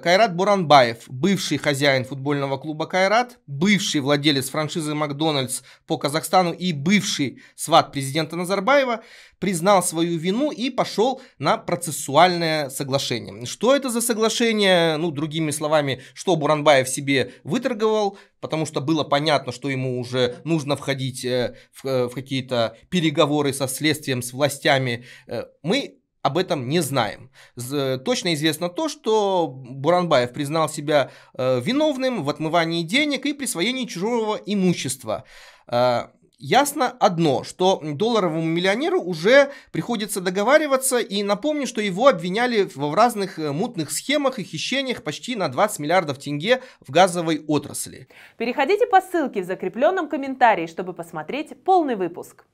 Кайрат Буранбаев, бывший хозяин футбольного клуба «Кайрат», бывший владелец франшизы «Макдональдс» по Казахстану и бывший сват президента Назарбаева, признал свою вину и пошел на процессуальное соглашение. Что это за соглашение? Ну, другими словами, что Буранбаев себе выторговал, потому что было понятно, что ему уже нужно входить э, э, в, какие-то переговоры со следствием, с властями. Э, мы об этом не знаем. Э, точно известно то, что Буранбаев признал себя э, виновным в отмывании денег и присвоении чужого имущества. Э, ясно одно, что долларовому миллионеру уже приходится договариваться, и напомню, что его обвиняли в разных мутных схемах и хищениях почти на 20 миллиардов тенге в газовой отрасли. Переходите по ссылке в закрепленном комментарии, чтобы посмотреть полный выпуск.